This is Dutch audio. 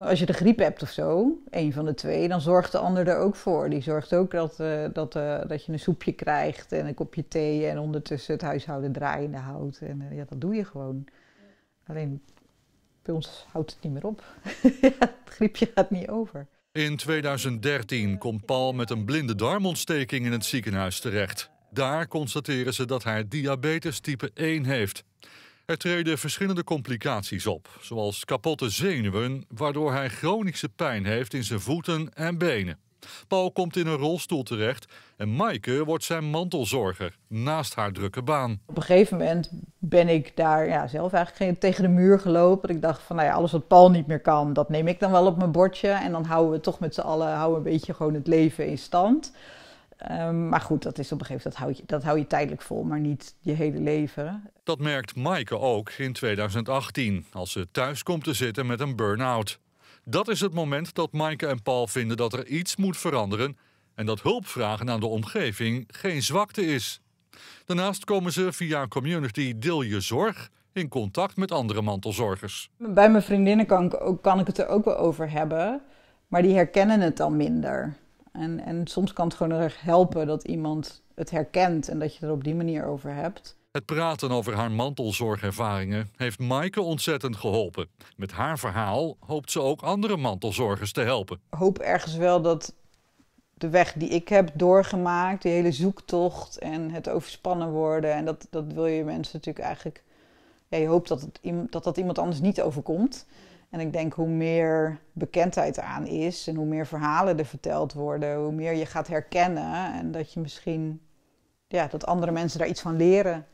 Als je de griep hebt of zo, een van de twee, dan zorgt de ander er ook voor. Die zorgt ook dat, eh, dat, eh, dat je een soepje krijgt en een kopje thee en ondertussen het huishouden draaiende houdt. En eh, ja, dat doe je gewoon. Alleen bij ons houdt het niet meer op. het griepje gaat niet over. In 2013 komt Paul met een blinde darmontsteking in het ziekenhuis terecht. Daar constateren ze dat hij diabetes type 1 heeft. Er treden verschillende complicaties op, zoals kapotte zenuwen, waardoor hij chronische pijn heeft in zijn voeten en benen. Paul komt in een rolstoel terecht en Maaike wordt zijn mantelzorger naast haar drukke baan. Op een gegeven moment ben ik daar ja, zelf eigenlijk tegen de muur gelopen. Ik dacht van nou ja, alles wat Paul niet meer kan, dat neem ik dan wel op mijn bordje. En dan houden we toch met z'n allen houden een beetje gewoon het leven in stand. Ehm, maar goed, dat is op een gegeven moment, dat hou, je, dat hou je tijdelijk vol, maar niet je hele leven. Dat merkt Maaike ook in 2018, als ze thuis komt te zitten met een burn-out. Dat is het moment dat Maaike en Paul vinden dat er iets moet veranderen en dat hulp vragen aan de omgeving geen zwakte is. Daarnaast komen ze via een community Deel Je Zorg in contact met andere mantelzorgers. Bij mijn vriendinnen kan ik, kan ik het er ook wel over hebben, maar die herkennen het dan minder. En, en soms kan het gewoon erg helpen dat iemand het herkent en dat je er op die manier over hebt. Het praten over haar mantelzorgervaringen heeft Maaike ontzettend geholpen. Met haar verhaal hoopt ze ook andere mantelzorgers te helpen. Ik hoop ergens wel dat de weg die ik heb doorgemaakt, die hele zoektocht en het overspannen worden, en dat, dat wil je mensen natuurlijk eigenlijk. Ja, je hoopt dat dat iemand anders niet overkomt. En ik denk hoe meer bekendheid aan is en hoe meer verhalen er verteld worden, hoe meer je gaat herkennen en dat je misschien ja, dat andere mensen daar iets van leren.